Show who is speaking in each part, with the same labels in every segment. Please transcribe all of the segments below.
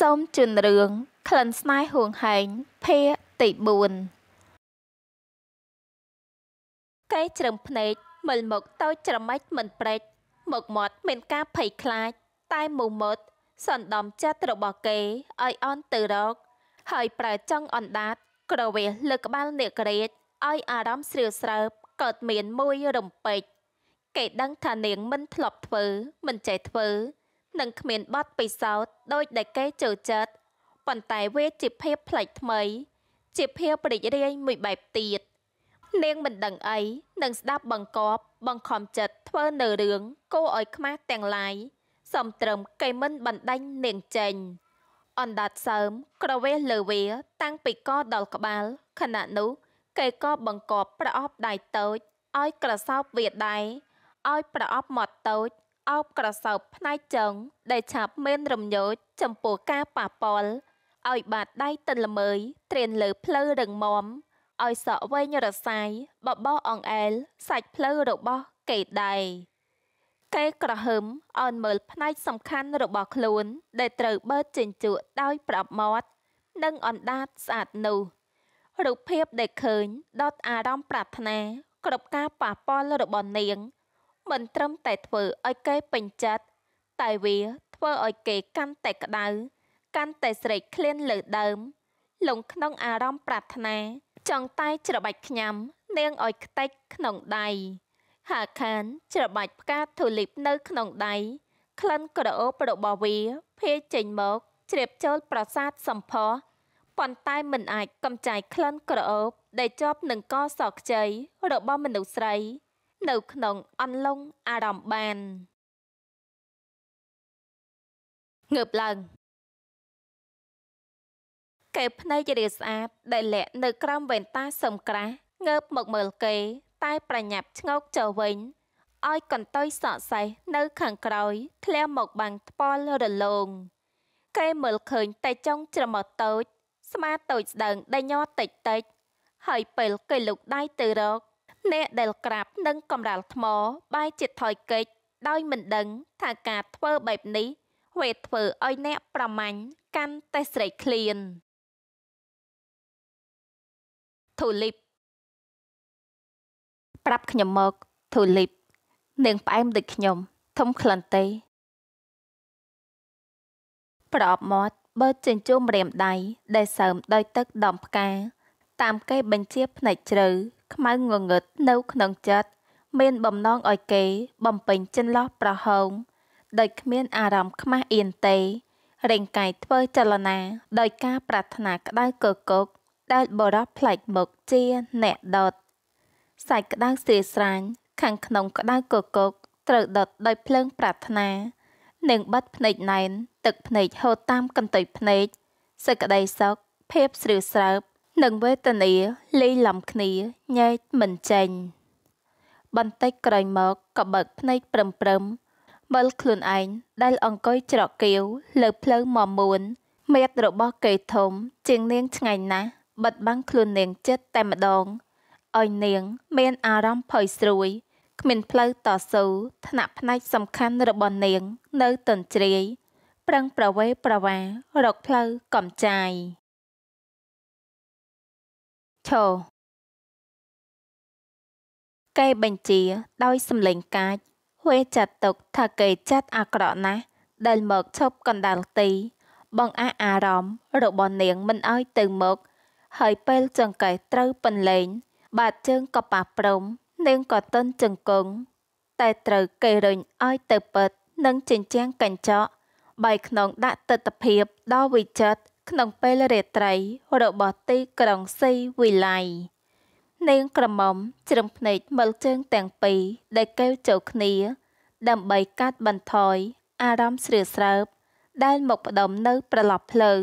Speaker 1: សូមជឿនរឿងក្លិនស្នេហ៍ហួងហែងភាគទី4
Speaker 2: កែជ្រឹមភ្នែកមើលមកតូចច្រមិចមិនប្រេចមកមាត់មានការភ័យខ្លាច តែមូមុតសន្តំចិត្តរបស់គេឲ្យអន់ទៅរក ហើយ ប្រើចង់អណ្ដាត ក្រវាសលើក្បាលនាគរាជឲ្យអារម្មណ៍ស្រីស្រើបកើតមាន មួយរំពេចគេដឹងថានាងមិន ធ្លាប់ធ្វើមិនចេះធ្វើនិងគ្មានបទពិសោធន៍ដោយដែលគេចូលចិត្តប៉ុន្តែវាជាភាពផ្លេចថ្មីជាភាពរីករាយមួយបែបទៀតនាងមិនដឹងអីនឹងស្ដាប់បង្កប់ បង្ខំចិត្តធ្វើនៅរឿងគួរឲ្យខ្មាស់ទាំងឡាយសំត្រឹមគេមិនបណ្ដាញនាងចេញអណ្ដាតសើមក្រវេសលើវា តាំងពីកដល់ក្បាលខណៈនោះគេក៏បង្កប់ប្រអប់ដៃតូចឲ្យក្រសោបវាដៃឲ្យប្រអប់មាត់តូចអោបក្រសោបផ្នែកចុងដែលឆាប់មានរំញោចចំពោះការប៉ះពាល់ឲ្យបាតដៃទន្លមើយត្រៀនលើផ្លូវរឹងមាំឲ្យសក់វែងរសាយបបោអង្អែលសាច់ផ្លូវរបស់គេដែរគេក្រហឹមអនមើលផ្នែកសំខាន់របស់ខ្លួនដែលត្រូវបើកចិញ្ចក់ដោយប្រាប់មាត់និងអណ្ដាតស្អាតនោះរូបភាពដែលឃើញដុតអារម្មណ៍ប្រាថ្នាគ្រប់ការប៉ះពាល់របស់នាងមិនត្រឹមតែធ្វើឲ្យគេពេញចិត្តតែវាធ្វើឲ្យគេកាន់តែក្តៅកាន់តែស្រេកឃ្លានលើដើមលងក្នុង អារម្មណ៍ប្រាថ្នាចង់តែច្របាច់ខ្ញាំ នាងឲ្យខ្ទេចក្នុងដៃហាខានច្របាច់ផ្កាធូលីបនៅក្នុងដៃក្លិនក្រអូបរបស់វាភាយចេញមកជ្រាបចូលប្រាសាទសំផោះប៉ុន្តែមិនអាចកំចាយក្លិនក្រអូប ដែលជាប់នឹងកសខ្ចីរបស់មនុស
Speaker 1: ្សស្រីនៅក្នុងអន្លង់អារម្មណ៍បានងើបឡើងកែភ្នែករាស្អាតដែលលាក់នៅក្រោមវ៉ែនតាសឹមក្រាស់ងើបមកមើលគេតែ
Speaker 2: ប្រញាប់ឆ្ងោកចូលវិញឲ្យកន្ទុយសក់សេះនៅខាងក្រោយធ្លាមកបាំងថ្ពាល់រលោងគេមើលឃើញតែចុងច្រមុះតូចស្មាតូចស្ដើងដែលញ័រតិចតិចហើយពេលគេលុកដៃទៅរកអ្នកដែលក្រាបនិងកំរាលថ្មបែរចិត្តថយគេចដោយមិនដឹងថាការធ្វើ
Speaker 1: បែបនេះវេធ្វើឲ្យអ្នកប្រមាញ់កាន់តែស្រេកឃ្លានធូលីបប្រាប់ខ្ញុំមកធូលីបនាងផ្អែមដូចខ្ញុំធំក្លិនទេ
Speaker 2: ប្រអប់មាត់បើចិញ្ជួមរាមដៃដែលសើមដោយទឹកដំផ្កាតាមគេបញ្ជាផ្នែកជ្រៅខ្មៅងងឹតនៅក្នុងចិត្តមានបំណងឲ្យគេបំពេញចន្លោះប្រហោងដោយគ្មានអារម្មណ៍ខ្មាស់អៀនទេរាងកាយធ្វើចលនាដោយការប្រាថ្នាក្តៅកកុកដែលបរោះផ្លាច់មុខជាអ្នកដុតសាច់ក្តៅស្រីស្រាញ់ខាងក្នុងក្តៅកកុក ត្រូវដុតដោយភ្លើងប្រាថ្នា និងបិទភ្នែកណែន ទឹកភ្នែកហូរតាមកន្ទុយភ្នែកសេចក្តីសុខភាពស្រីស្រើបនិងវេទនាលេីឡំគ្នាញែកមិនចេញ បន្តិចក្រោយមកក៏បើកភ្នែកព្រឹមព្រឹមមើលខ្លួនឯងដែលអង្គុយច្រកគៀវលើភ្លើងមមួនមាត់របស់កេធំ ជាងនាង ឆ្ងាញ់ណាស់បិទបាំងខ្លួននាងចិត្តតែម្ដងឲ្យនាងមានអារម្មណ៍ភ័យស្រួយ គ្មានផ្លូវតស៊ូថ្នាក់ផ្នែកសំខាន់របស់នាង នៅ
Speaker 1: ទន្ទ្រាយប្រឹងប្រវេប្រវារកផ្លូវកំចាយឈរគេបញ្ជាដោយសំឡេងកាចហួយចាត់ទុកថាគេចាត់អាក្រក់ណាស់
Speaker 2: ដែលមកឈប់កណ្ដាលទី បងអះអារម្មណ៍របស់នាងមិនឲ្យទៅមកហើយពេលចង្កេះត្រូវពន្លែងបាតជើងក៏ប៉ះព្រំនាងក៏ទន់ចង្គង់តែត្រូវគេរញឲ្យទៅពិតនឹងចិញ្ចាំងកញ្ចក់បៃក្នុងដាក់ទិដ្ឋភាពដ៏វិចិត្រក្នុងពេលរាត្រីរបស់ទីក្រុងសីវិល័យនាងក្រមុំជ្រឹងភ្នែកមើលជើងទាំងពីរដែលកែវចូលគ្នា ដើម្បីកាត់បន្ថយអារម្មណ៍ស្រឿស្រើបដែលមកផ្ដុំនៅប្រឡប់ផ្លូវ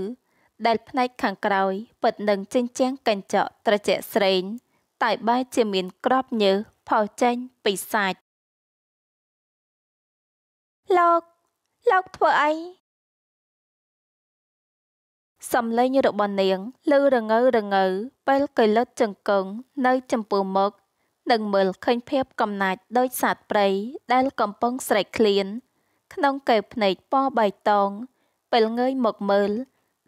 Speaker 2: ដែលផ្នែកខាងក្រោយពិតនឹងជញ្ជាំងកញ្ចក់ត្រជាក់ស្រេងតែបែរជាមានក្របញើស
Speaker 1: ផុសចេញពីសាច់លោកលោកធ្វើអីសំឡេងរបស់នាង
Speaker 2: ឮរងើរងើពេលកលិតចង្គង់នៅចំពោះមុខនឹងមើលឃើញភាពកំណាចដោយសត្វព្រៃដែលកំពុងស្រែកឃ្លានក្នុងកែវភ្ន
Speaker 1: ែកពណ៌បៃតងពេលងើយមកមើល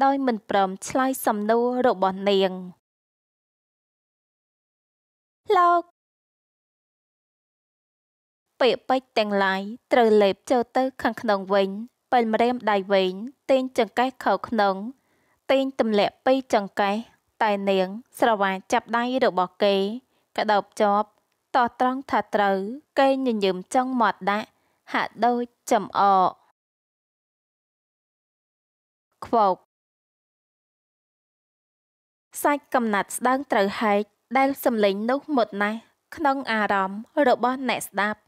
Speaker 1: ដោយមិនព្រមឆ្លើយសំណួររបស់នាងលោកពាក្យពេចទាំងឡាយត្រូវលេបចូលទៅខាងក្នុងវិញ
Speaker 2: ពេលម្រាមដៃវែងទាញចង្កេះខោក្នុងពេងទម្លាក់ពីចង្កេះតែនាង ស្រវាចាប់ដៃរបស់គេកដោបជាប់ត
Speaker 1: ត្រង់ថាត្រូវគេញញឹមចង់មកដាក់ហាក់ដូចចំអកខ្វោកសាច់កំណាត់ស្ដើងត្រូវហែកដែលសំលេងនោះមុតណាស់ក្នុងអា
Speaker 2: រម្មណ៍របស់អ្នកស្ដាប់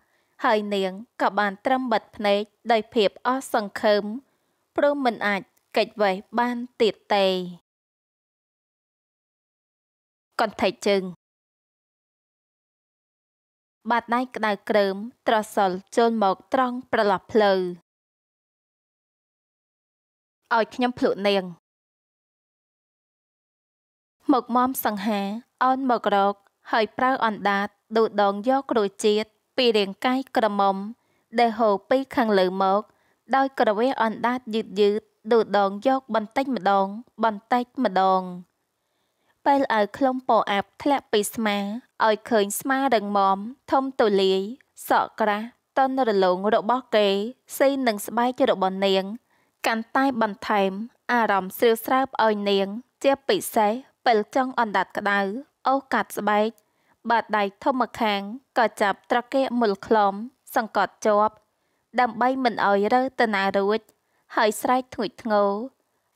Speaker 2: ហើយ នាងក៏បានត្រឹមបិទភ្នែកដោយភាពអស់
Speaker 1: សង្ឃឹមព្រមមិនអាចកិច្ចវេះបានទៀតទេកន្ធិចជើងបាតដៃក្តៅក្រើមត្រសល់ចូលមកត្រង់ប្រឡប់ផ្លូវឲ្យខ្ញុំភ្លុនាងមកមមសង្ហាអនមករកហើយប្រើអណ្ដាតដូដង
Speaker 2: យកគ្រូជាតិពីរាង កាយក្រមុំដែលហូរពីខាងលើមក ដោយក្រវេះអណ្ដាតយឺតយឺតដួលដងយកបន្តិចម្ដងបន្តិចម្ដងពេលឲ្យខ្លុំពអាប់ធ្លាក់ពីស្មាឲ្យឃើញស្មារឹងមមធំទូលាយសក់ក្រាស់តនរលងរបស់គេស៊ីនឹងស្បែករបស់នាង កាន់តែបន្ថែម អារម្មណ៍ស្រឿស្រើបឲ្យនាង ជាពិសេសពេលចង់អណ្ដាតក្ដៅអូសកាត់ស្បែកបាត់ដៃធំម្ខាងក៏ចាប់ត្រកែមុលខ្លំសង្កត់ជាប់ ដើម្បី មិនឲ្យរើទៅណារួចហើយស្រែកធ្ងួចធ្ងរ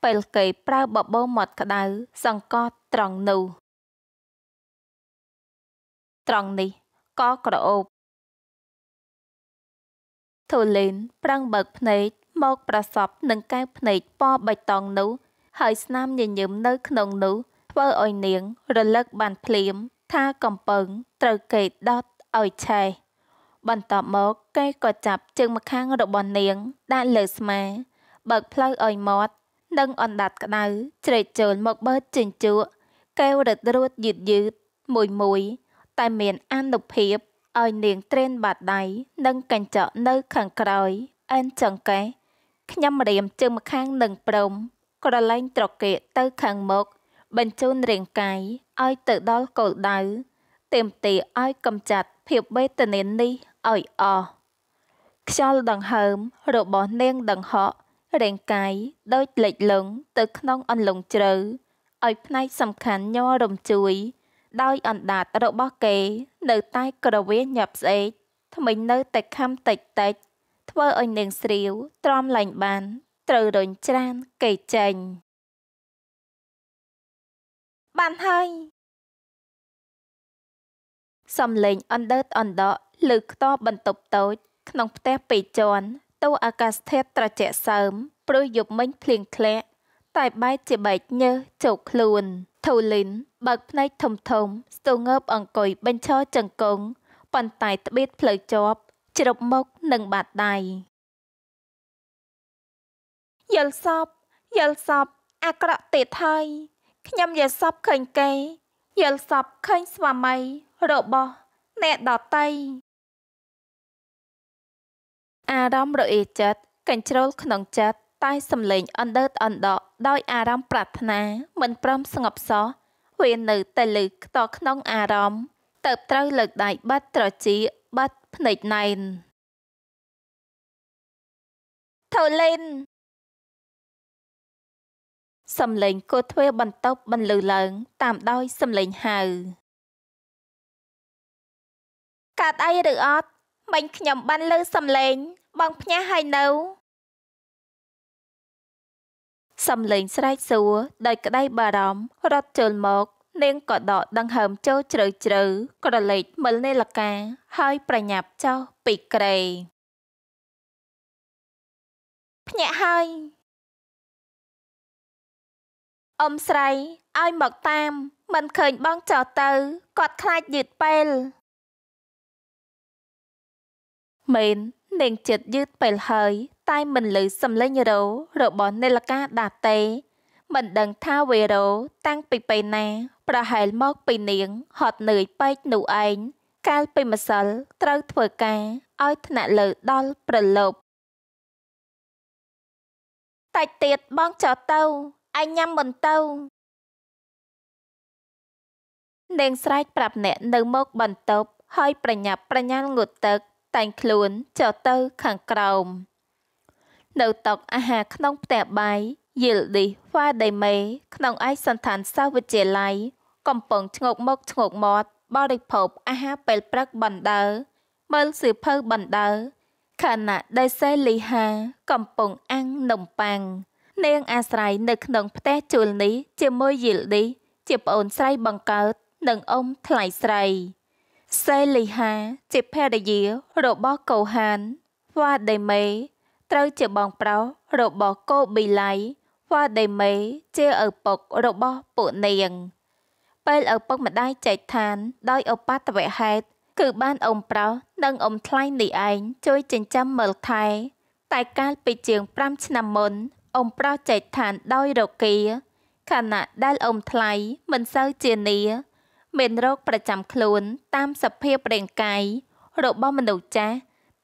Speaker 2: ពេលគេប្រើបបោមាត់ក្តៅស
Speaker 1: ង្កត់ត្រង់នោះត្រង់នេះក៏ក្រអូបធូលីនប្រឹងបើកភ្នែក
Speaker 2: មកប្រសពនឹងកែវភ្នែកពណ៌បៃតងនោះ ហើយស្នាមញញឹមនៅ ក្នុងនោះធ្វើឲ្យនាងរលឹកបាន ភ្លាម ថាកំពឹងត្រូវគេដុតឲ្យឆេះបន្ទាប់មកគេក៏ចាប់ជើងម្ខាងរបស់នាងដាក់លើស្មាបើកផ្លូវឲ្យមាត់និងអណ្ដាតក្តៅ ជ្រែកចូលមកបើជញ្ជក់កែវរត់រួតយឺតយឺតមួយមួយ តែមានអនុភាពឲ្យនាងត្រេនបាតដៃនិងកញ្ចក់នៅខាងក្រោយអែនចង្កេះខ្ញុំរៀមជើងម្ខាងនឹងព្រមក្រឡែងត្រកេកទៅខាងមុខបញ្ជូនរាងកាយឲ្យទៅដល់គោលដៅទៀមទីឲ្យកំចាត់ភាពវេទនានេះឲ្យអស់ខ្យល់ដង្ហើមរបស់នាងដង្ហក់រាងកាយដូចលិចលង់ទៅ ក្នុង អន្លង់ជ្រៅឲ្យផ្នែកសំខាន់ញ័ររំជួយ ដោយ អណ្ដាតរបស់គេ នៅ តែក្រវេញាប់ស្អេកថ្មិញនៅតែខំតិចតិចធ្វើឲ្យនាងស្រីវទ្រាំ
Speaker 1: លែងបាន ត្រូវរញច្រានគេចេញបានហើយសំលេងអណ្ដើត
Speaker 2: អណ្ដក់លើខ្ទរបន្ទប់តូចក្នុងផ្ទះពីរជាន់តួអាកាសធាតុត្រជាក់សើមព្រោះយប់មិញភ្លៀងធ្លាក់តែបែកជាបែកញើសជោកខ្លួនថូលីនបើកភ្នែកធំធំស្ទូងើបអង្គុយបញ្ឈរចង្គង់ប៉ុន្តែត្បៀតផ្លូវជាប់ ជ្រប់មុខនិងបាតដៃយល់សពយល់សពអាក្រក់ទៀតហើយខ្ញុំយល់សពឃើញគេយល់សពឃើញស្វាមីរបស់អ្នកដតីអារម្មណ៍រអេចិត្តកញ្ជ្រោលក្នុងចិត្តតែសំលេងអណ្ដើតអណ្ដកដោយអារម្មណ៍ប្រាថ្នាមិនព្រមស្ងប់សោះវានៅតែលើកតក្នុង អារម្មណ៍ទៅត្រូវលើកដៃបាត់ត្រ
Speaker 1: ជាបាត់ភ្នែកណែនថូលិនសំលេងគោធ្វើបន្ទប់បន្លឺឡើង តាមដោយសំលេងហៅ
Speaker 2: កាត់អីឬអត់មិញខ្ញុំ បានលើសំលេងបងផ្ញើឲ្យនៅសំលេងស្រែកសួរដោយក្តីបារម្ភរត់ចូលមក នាងក៏ដកដង្ហើមចូលជ្រៅជ្រៅក្រឡេកមើលនាឡិកា
Speaker 1: ហើយ ប្រញាប់ចុះពីក្រេភ្ញាក់ហើយអ៊ំស្រីឲ្យមកតាមមិនឃើញបងចោះទៅគាត់ខ្លាចយឺតពេល
Speaker 2: មែននាងចិត្តយឺតពេលហើយតែមិនលឺសំឡេងរោរបស់នាឡកាដាទេមិនដឹងថាវេរោតាំងពីពេលណា ប្រហែលមកពីនាង ហត់នឿយពេកនោះឯងកាលពីម្ស
Speaker 1: ិលត្រូវធ្វើការឲ្យថ្នាក់លើដល់ប្រឡប់តែទៀតបងចោះទៅឯងញ៉ាំមិនទៅនាងស្រែកប្រាប់អ្នកនៅមកបន្ទប់ហើយប្រញ
Speaker 2: ាប់ប្រញាល់ងូតទឹកតែងខ្លួនចុះទៅខាងក្រោម នៅតុអាហារក្នុងផ្ទះបាយយិលឌីវ៉ាដេមេក្នុងឯកសន្តានសាវិទ្យាល័យកំពុងឆ្ងោកមុខឆ្ងោកមាត់បរិភោគអាហារពេលព្រឹកបណ្ដើមើលសៀវភៅបណ្ដើខណៈដែលសេលីហា កំពុងអាំងនំប៉័ងនាងអាស្រ័យនៅក្នុង ផ្ទះជួលនេះជាមួយយិលឌីជាប្អូនស្រីបង្កើតនិងអ៊ំថ្លៃស្រីសេលីហា ជាភរិយារបស់កូហានវ៉ាដេមេត្រូវជាបងប្រុសរបស់កូប៊ីឡៃវ៉ាដេមេជាឪពុករបស់ពួកនាង ពេលឪពុកម្ដាយចែកឋាន ដោយឧបតវហេតុគឺបានអ៊ំប្រុសនិងអ៊ំថ្លៃនេះឯងជួយចិញ្ចឹមមើលថែតែកាលពីជាង5ឆ្នាំមុនអ៊ំប្រុសចែកឋានដោយរកាខណៈដែលអ៊ំថ្លៃមិនសូវជានីមានរោគប្រចាំខ្លួនតាមសភាពរាងកាយរបស់មនុស្សចាស់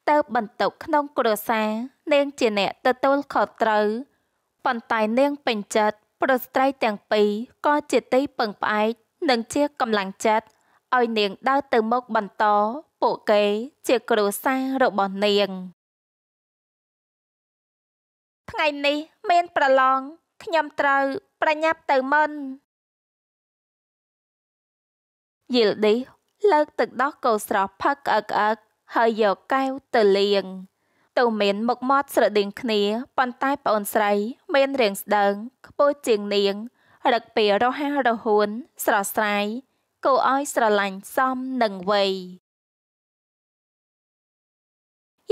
Speaker 2: ទៅបន្ទុកក្នុងគ្រួសារនាងជាអ្នកទទួលខុសត្រូវ ប៉ុន្តែនាង ពេញចិត្តប្រស្រីទាំងពីរក៏ជាទីពឹងផ្អែកនិង ជាកម្លាំងចិត្តឲ្យនាងដើរទៅមុខបន្តពួកគេជាគ្រួសាររបស់នាង ថ្ងៃនេះមានប្រឡងខ្ញុំត្រូវ ប្រញាប់ទៅមុនយល់នេះលើកទឹកដោះគោស្រស់ផឹកអឹកអឹកហើយយកកែវទៅលាងទៅមាន មុខមាត់ស្រដៀងគ្នាប៉ុន្តែប្អូនស្រីមានរាងស្ដើងខ្ពស់ជាងនាង រឹកពីរហ័សរ
Speaker 1: ហួនស្រស់ស្រាយគួរឲ្យស្រឡាញ់សមនឹងវ័យ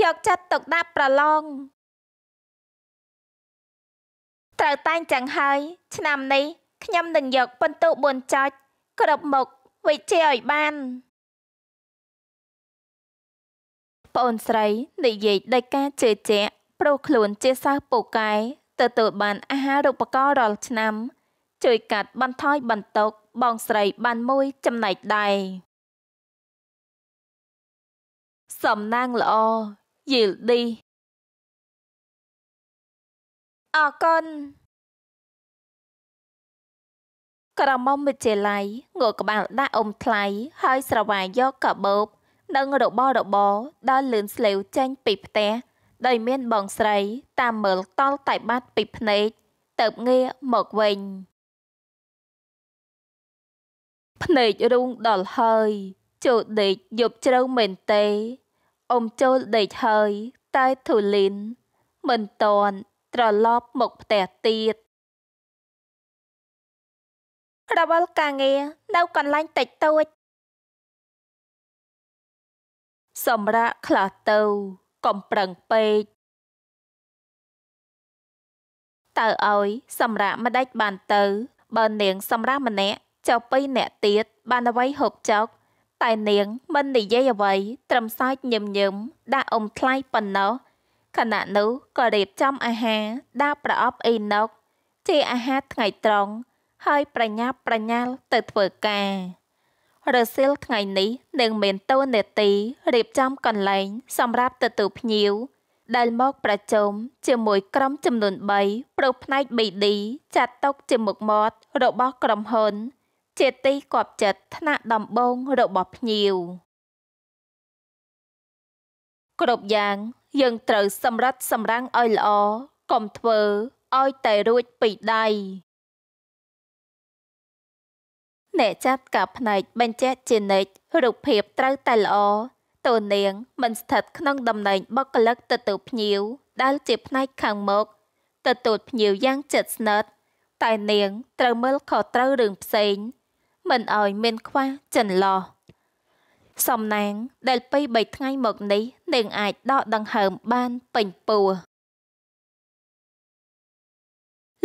Speaker 1: យកចិត្តទុកដាក់ប្រឡងត្រូវតែងចឹងហើយ ឆ្នាំនេះខ្ញុំនឹងយកពិន្ទុ4ចុចគ្រប់មុខវិជ្ជាឲ្យបាន
Speaker 2: ប្អូនស្រីនិយាយដោយការជឿជាក់ព្រោះខ្លួនជាសះពូកែទទួលបានអាហារូបករណ៍រាល់ឆ្នាំ ជួយកាត់បន្ថយប
Speaker 1: ន្ទុកបងស្រី បានមួយ ចំណែកដែរសំណាងល្អយីលឌីអរគុណក្រមុំវិទ្យាល័យងក់ក្បាលដាក់អុំថ្លៃហើយស្រវាយយកកាបូបនិង
Speaker 2: របររបរដល់លឿនស្លេវចេញពីផ្ទះដោយមានបងស្រីតាមមើលតល់តែបាត់ពីភ្នែកទៅងាកមកវិញភ្នែករូងដល់ហើយ ចូលដេកយប់ជ្រៅមែនទេអ៊ំចូលដេកហើយតែធូលីនមិនតន់
Speaker 1: ត្រឡប់មកផ្ទះទៀតរវល់ការងារនៅ កន្លែងតិចតួចសម្រាប់ខ្លះទៅកំប្រឹងពេក
Speaker 2: តើឲ្យសម្រាប់ម្ដេចបានទៅ បើនាងសម្រាប់ម្នាក់ចុះពីរអ្នកទៀតបានអ្វីហូបចុកតែនាង មិននិយាយអ្វីត្រឹមសើចញឹមញឹមដាក់អុំថ្លៃប៉ុណ្ណោះខណៈនោះក៏រៀបចំអាហារដាក់ប្រអប់អីណុក ជាអាហារថ្ងៃត្រង់ហើយប្រញាប់ប្រញាល់ទៅធ្វើការ រសៀលថ្ងៃនេះនឹងមានតួនាទីរៀបចំកន្លែង សម្រាប់ទទួលភ្ញៀវដែលមក ប្រជុំជាមួយក្រុមចំនួន3ប្រុសផ្នែក BD ចាត់តុក ជាមុខមាត់របស់ក្រុមហ៊ុន ជាទីគាប់ចិត្តថ្នាក់ដំបងរបស់ភ្ញៀវ
Speaker 1: គ្រប់យ៉ាងយើងត្រូវសម្រិតសម្រាំងឲ្យល្អកុំធ្វើឲ្យតែរួចពីដៃ
Speaker 2: អ្នកចាប់កាផ្នែកបញ្ជាជានិច្ចរូបភាពត្រូវតែល្អតូននាង មិនស្ថិតក្នុងតំណែងបុគ្គលិកទទួលភ្ញៀវដែលជាផ្នែកខាងមុខទទួលភ្ញៀវយ៉ាងជិតស្និទ្ធតែនាងត្រូវមើលខុសត្រូវរឿងផ្សេងមិនឲ្យមានខ្វះចន្លោះសំណាងដែលពី3ថ្ងៃមកនេះ នាង អាចដកដង្ហើមបានពេញពោះ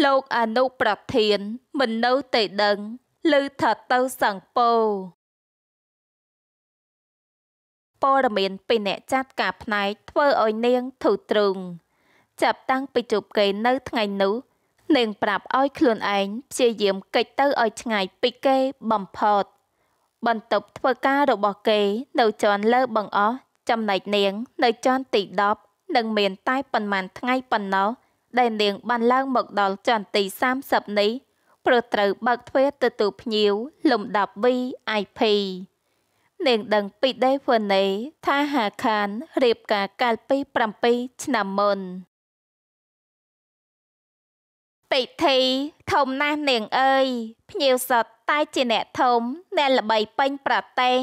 Speaker 1: លោកអនុប្រធាន មិននៅតែដឹងឮថាទៅសង្ពោព
Speaker 2: ័ត៌មានពីអ្នកចាត់ការផ្នែកធ្វើឲ្យនាងធូរទ្រូងចាប់តាំងពីជប់គេនៅថ្ងៃនោះ នាងប្រាប់ឲ្យខ្លួនឯងព្យាយាមកិច្ចទៅឲ្យឆ្ងាយពីគេបំផុត បន្ទប់ធ្វើការរបស់គេនៅជាន់លើបង្អស់ចំណែកនាងនៅជាន់ទី10នឹងមានតែប៉ុន្មានថ្ងៃប៉ុណ្ណោះដែលនាងបានឡើងមកដល់ជាន់ទី30នេះព្រោះត្រូវបើកទ្វារទទួលភ្ញៀវលំដាប់ VIP នាងដឹងពីដេវណេថាហាខានរៀបការកាលពី7ឆ្នាំមុនពិធីធំណាស់នាងអើយ ភ្ញៀវសតតែជាអ្នកធំអ្នកល្បីពេញប្រទេស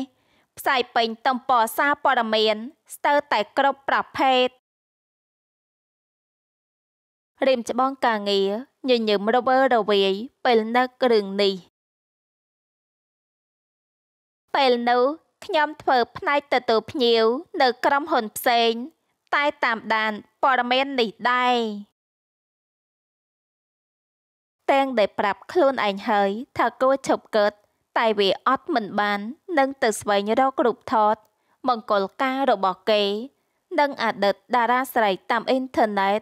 Speaker 2: ផ្សាយពេញទំព័រសារព័ត៌មានស្ទើរតែគ្រប់ប្រភេទរៀមច្បងការងារញញឹមរវើរវាយពេលនឹករឿងនេះពេលនោះខ្ញុំធ្វើផ្នែកទទួលភ្ញៀវនៅក្រុមហ៊ុនផ្សេងតែតាមដានព័ត៌មាននេះដែរទាំងដែលប្រាប់ខ្លួនឯងហើយថាគួរឈប់កើតតែវាអត់មិនបាននឹងទៅស្វែងរករូបថតមង្គលការរបស់គេនិងអតីតតារាស្រីតាមអ៊ីនធឺណិត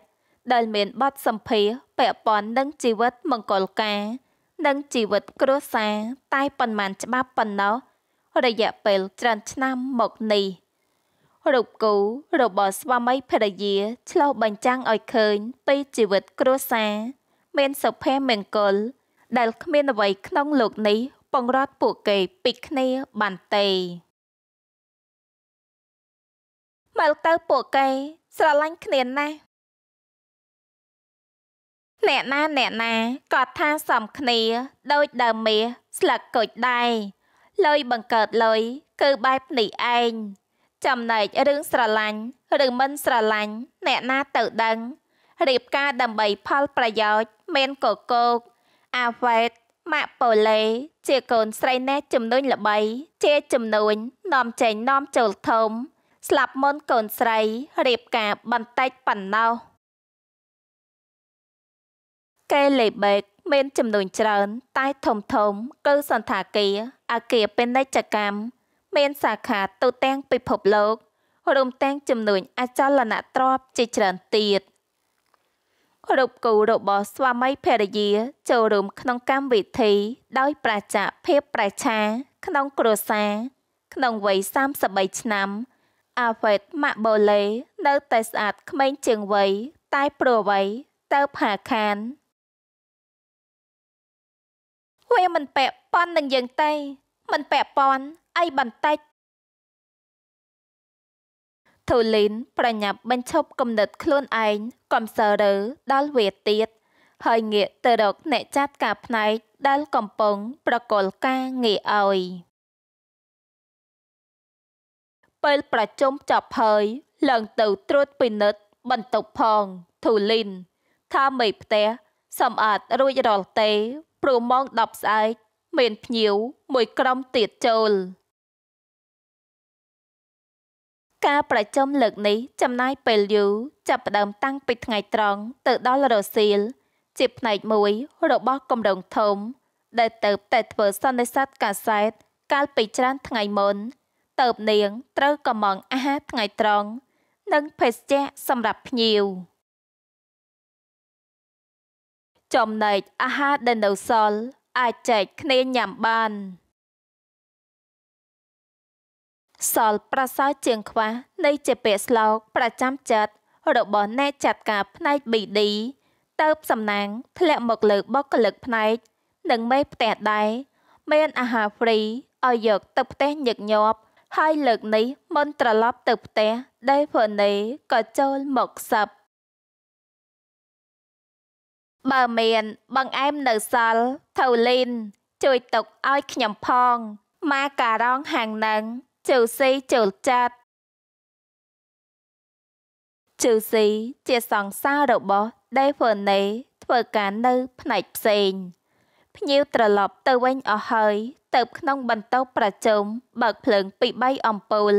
Speaker 2: ដែលមានបទសម្ភាសពាក់ព័ន្ធនឹងជីវិតមង្គលការ និងជីវិតគ្រួសារតែប៉ុន្មាន ច្បាប់ប៉ុណ្ណោះ រយៈពេលច្រើនឆ្នាំមកនេះរូបគូរបស់ស្វាមីភរិយា ឆ្លុះបញ្ចាំងឲ្យឃើញ ពីជីវិតគ្រួសារមានសុភមង្គល ដែលគ្មានអ្វីក្នុងលោក
Speaker 1: នេះពង្រត់ពួកគេពីគ្នាបានទេមកទៅពួកគេស្រឡាញ់គ្នាណាស់អ្នកណាអ្នកណាក៏ថាសំគ្នាដូចដើមមា
Speaker 2: សស្លឹកគុជដែរលុយបង្កើតលុយគឺបែបនេះឯងចំណែករឿងស្រឡាញ់ឬមិនស្រឡាញ់អ្នកណាទៅដឹងរៀបការដើម្បីផលប្រយោជន៍មានកកោកអាវ៉េតម៉ាក់ប៉ូលេជាកូនស្រីណេះចំនួនល្បី ជាចំនួននាំចេញនាំចូលធំ ស្លាប់មុនកូនស្រីរៀបការបន្តិចប៉ុណ្ណោះគេលេបេកមានចំនួនច្រើនតែធំធំគឺសន្តាគារអាគារពាណិជ្ជកម្មមានសាខាទូទាំង ពិភពលោករួមទាំងចំនួនអចលនទ្រព្យជាច្រើនទៀតរូបគូរបស់ស្វាមីភរិយា ចូលរួមក្នុងកម្មវិធី ដោយ ប្រជាភាពប្រជាក្នុងគ្រួសារក្នុងវ័យ33ឆ្នាំអាហ្វេតម៉ាក់បូលេ នៅតែស្អាតក្មេងជាងវ័យតែព្រោះអ្វី
Speaker 1: ទៅផាខានវាមិនពាក់ព័ន្ធនឹងយើងទេមិនពាក់ព័ន្ធអីបន្តិច
Speaker 2: ធូលីនប្រញាប់បញ្ឈប់គំនិតខ្លួនឯងកំសរើដល់វាទៀតហើយងាកទៅរកអ្នកចាត់ការផ្នែកដែលកំពុងប្រកល់ការងារឲ្យពេលប្រជុំចប់ហើយឡើងទៅត្រួតពិនិត្យបន្ទប់ផងធូលីន ថាមេផ្ទះសម្អាតរួចរាល់ទេព្រមម៉ោង10ស្អែកមាន ភ្ញៀវមួយក្រុមទៀតចូលការប្រជុំលើកនេះចំណាយពេលយូរចាប់ផ្ដើមតាំងពីថ្ងៃត្រង់ទៅដល់រសៀលជាផ្នែកមួយ របស់គម្រោងធំ ដែលទៅតែធ្វើសន្និសីទកាសែត កាល ពីច្រើនថ្ងៃមុន ទៅនាងត្រូវកំងអាហារថ្ងៃត្រង់និង ភេសជ្ជៈសម្រាប់ភ្ញៀវ។
Speaker 1: ចំណែកអាហារដែលនៅសល់អាចចែកគ្នាញ៉ាំបានសល់ប្រសើរជាង
Speaker 2: ខ្វះនៃជាពាក្យស្លោក ប្រចាំចិត្តរបស់អ្នកចាត់ការ ផ្នែក BD ទៅសំណាងធ្លាក់មកលើបុគ្គលិកផ្នែកនិងមេផ្ទះដែរមានអាហារហ្វ្រីឲ្យយកទៅផ្ទះញឹកញាប់ហើយលើកនេះមិនត្រឡប់ទៅផ្ទះដេវ៉ានេក៏ចូលមកសັບបើមាន បង្អែមនៅសល់ថូលីន ជួយទុកឲ្យខ្ញុំផងម៉ាការងហាងនឹងជូស៊ីចូលចិត្តជូស៊ីជាសង្សាររបស់ Devone ធ្វើការនៅ ផ្នែកផ្សេង ភ្ញៀវត្រឡប់ទៅវិញអស់ហើយ ទៅក្នុង បន្ទប់ប្រជុំបើកភ្លើងពី3អំពូល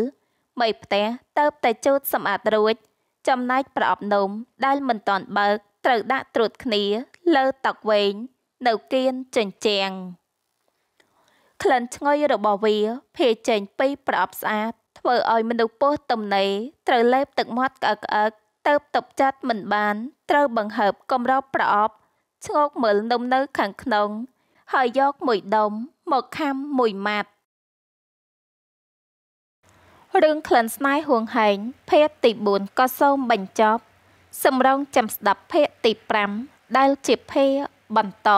Speaker 2: បីផ្ទះទៅតែជូតសម្អាតរួច ចំណែកប្រអប់នំដែលមិនតាន់បើកត្រូវដាក់ត្រួតគ្នា លើតុវែងនៅគៀនជញ្ជាំងក្លិនឈ្ងុយរបស់វាភាយចេញពី ប្រអប់ស្អាតធ្វើឲ្យមនុស្សពោះទំនេរត្រូវលេបទឹកមាត់ក្អឹកក្អឹកទៅតប់ចាត់មិនបានត្រូវបង្ហើបកម្រោបប្រអប់ឈ្ងោកមើលនំនៅខាងក្នុង ហើយយកមួយដុំមកខាំមួយម៉ាត់រឿងក្លិនស្នេហ៍ហួងហែងភេទទី4ក៏សូមបញ្ចប់សម្រងចាំស្ដាប់ភាគទ
Speaker 1: ី5ដែលជាភាគបន្ត